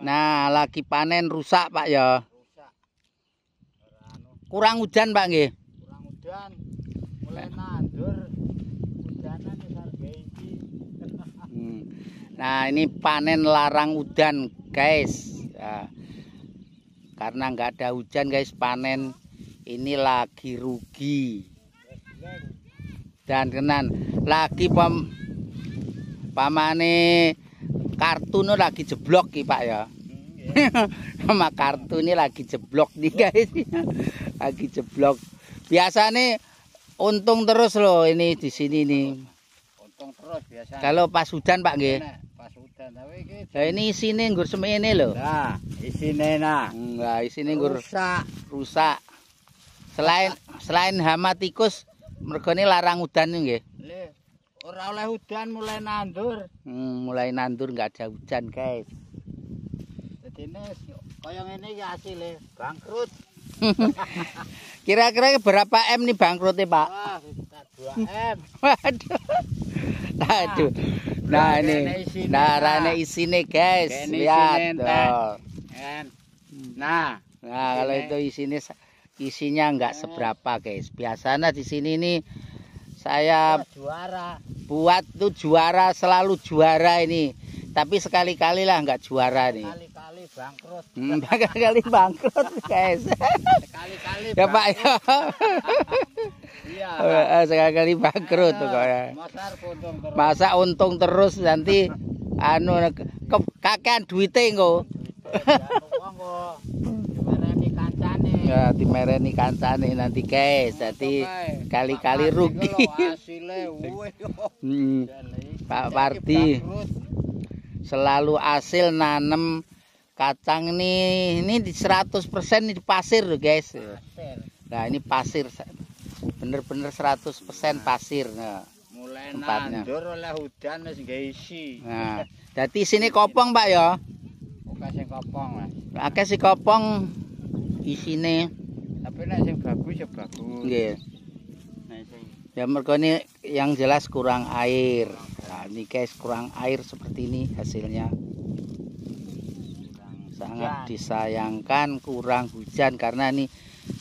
Nah, lagi panen rusak, Pak ya. Kurang hujan, Pak nggih. Kurang hujan. Mulai nandur hmm. Nah, ini panen larang udan, guys. Ya. Karena nggak ada hujan, guys, panen ini lagi rugi. Dan kenan lagi pem pamane kartunnya lagi jeblok nih pak ya hmm, sama kartunnya lagi jeblok nih guys lagi jeblok biasa nih untung terus loh ini di sini nih untung terus biasa kalau pas hujan pak nggih nah, ini isine nggur semene loh nah isine nah nah isine nggur rusak rusak selain selain hama tikus mergo larang udan nggih Ora oleh udan mulai nandur. Hmm, mulai nandur enggak ada hujan, guys. Jadi nes, kaya ngene iki asile bangkrut. Kira-kira berapa M nih bangkrutnya, Pak? Wah, 2 M. Waduh. Nah, ini. Nah, rane isine, guys. Lihat. Nah, nah kalau itu isinya isinya enggak seberapa, guys. Biasanya di sini nih saya juara buat tuh juara selalu juara ini tapi sekali-kali lah nggak juara ini. sekali-kali bangkrut hmm, sekali-kali bangkrut guys sekali-kali ya pak ya eh, sekali-kali bangkrut kok ya masa untung terus nanti anu kakean duitnya enggak ya dimereni kancane nanti guys iya, iya, jadi kali-kali rugi hmm. Pak Parti selalu hasil nanem kacang nih ini di 100% ini di pasir loh guys nah ini pasir bener-bener 100% nah. pasir nah mulai tempatnya. oleh hujan isi nah jadi sini kopong Pak ya Oke sing kopong Mas. si kopong isine. Tapi nek sing bagus ya bagus. Nggih. Nek sing ya mergo ini yang jelas kurang air. Nah, ini guys kurang air seperti ini hasilnya. Sangat disayangkan kurang hujan karena ini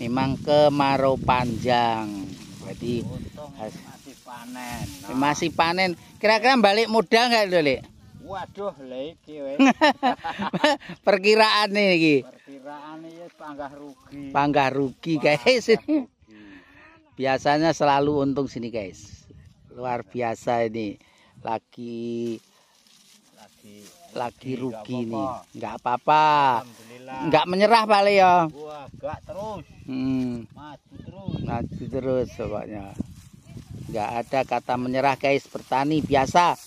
memang kemarau panjang. Jadi masih panen. Nah. Masih panen. Kira-kira balik modal nggak, dole Waduh, lek Perkiraan nih Iya, panggah rugi. Panggah rugi, guys. Rugi. Biasanya selalu untung sini, guys. Luar biasa ini. Lagi lagi lagi rugi gak nih. Enggak apa-apa. Enggak menyerah Pak ya. Wah, enggak terus. Hmm. Maju terus. Maju terus pokoknya. Enggak ada kata menyerah, guys. Bertani biasa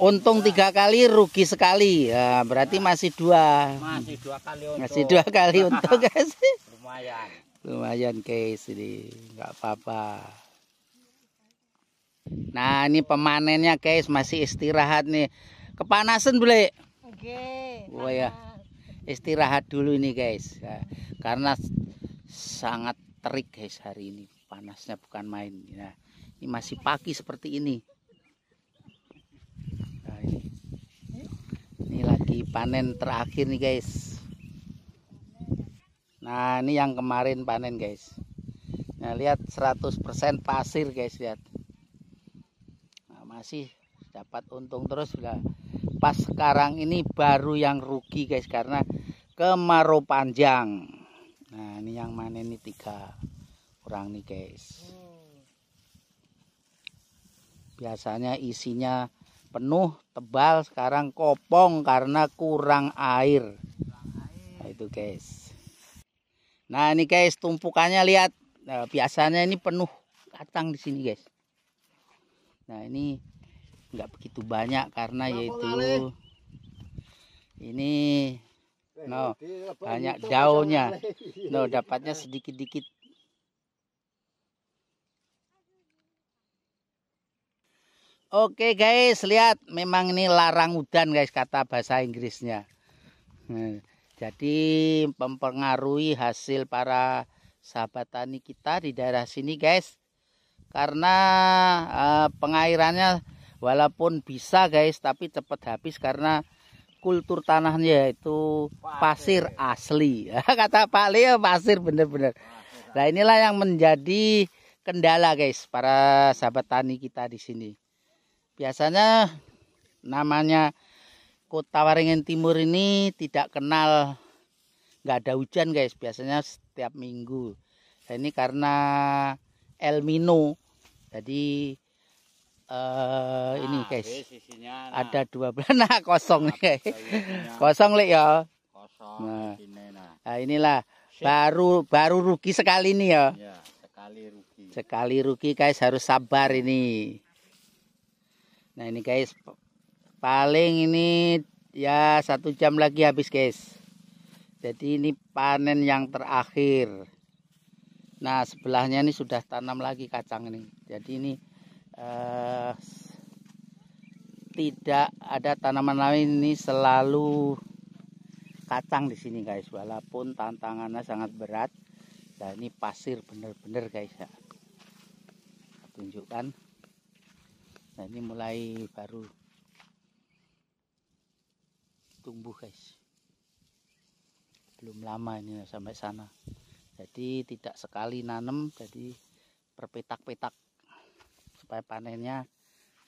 untung tiga kali rugi sekali ya berarti masih dua masih dua kali untung masih dua kali untung guys lumayan lumayan guys ini nggak apa-apa nah ini pemanennya guys masih istirahat nih kepanasan boleh oke wah ya istirahat dulu ini guys ya, karena sangat terik guys hari ini panasnya bukan main ya. ini masih pagi seperti ini panen terakhir nih guys nah ini yang kemarin panen guys nah lihat 100% pasir guys lihat nah, masih dapat untung terus pas sekarang ini baru yang rugi guys karena kemarau panjang nah ini yang mana ini tiga kurang nih guys biasanya isinya penuh tebal sekarang kopong karena kurang air, Nah, itu guys nah ini guys tumpukannya lihat nah, biasanya ini penuh kacang di sini guys nah ini nggak begitu banyak karena Kenapa yaitu ini eh, no banyak daunnya no dapatnya sedikit sedikit Oke guys, lihat memang ini larang hujan guys kata bahasa Inggrisnya. Hmm, jadi mempengaruhi hasil para sahabat tani kita di daerah sini guys. Karena eh, pengairannya walaupun bisa guys tapi cepat habis karena kultur tanahnya itu pasir, pasir asli. kata Pak Leo pasir bener-bener. Nah inilah yang menjadi kendala guys para sahabat tani kita di sini biasanya namanya kota Waringin Timur ini tidak kenal nggak ada hujan guys biasanya setiap minggu nah, ini karena El Mino jadi uh, nah, ini guys nah. ada dua belah nah, kosong nih guys nah. kosong lek ya kosong nah, sini, nah. nah inilah Sip. baru baru rugi sekali nih ya, ya sekali rugi sekali rugi guys harus sabar ini Nah ini guys, paling ini ya satu jam lagi habis guys. Jadi ini panen yang terakhir. Nah sebelahnya ini sudah tanam lagi kacang ini. Jadi ini eh, tidak ada tanaman lain ini selalu kacang di sini guys. Walaupun tantangannya sangat berat. Nah ini pasir bener-bener guys ya. Tunjukkan nah ini mulai baru tumbuh guys belum lama ini sampai sana jadi tidak sekali nanam jadi perpetak petak supaya panennya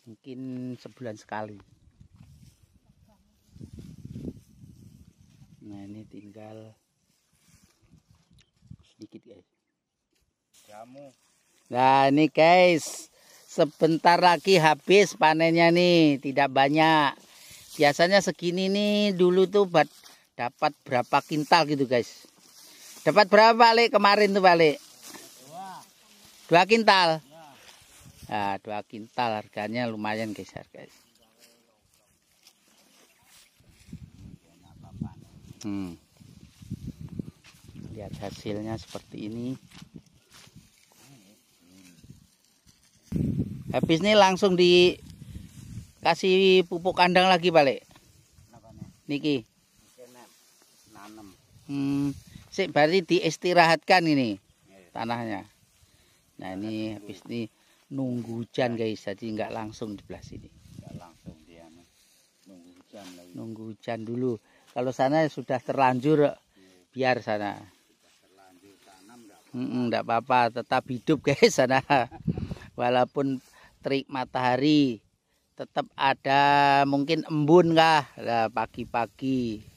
mungkin sebulan sekali nah ini tinggal sedikit guys jamu nah ini guys Sebentar lagi habis panennya nih, tidak banyak. Biasanya segini nih dulu tuh buat dapat berapa kintal gitu guys. Dapat berapa balik kemarin tuh balik? Dua kintal. Nah, dua kintal harganya lumayan guys guys Hmm. Lihat hasilnya seperti ini. habis ini langsung dikasih pupuk kandang lagi balik niki hmm sih berarti diistirahatkan ini iya, iya. tanahnya nah ini habis ini nunggu hujan guys jadi nggak langsung di belah sini nggak langsung dia anu. nunggu hujan dulu kalau sana sudah terlanjur iya. biar sana nggak apa-apa tetap hidup guys sana walaupun terik matahari tetap ada mungkin embun kah pagi-pagi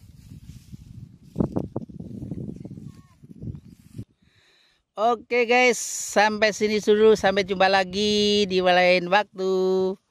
Oke guys, sampai sini dulu. Sampai jumpa lagi di lain waktu.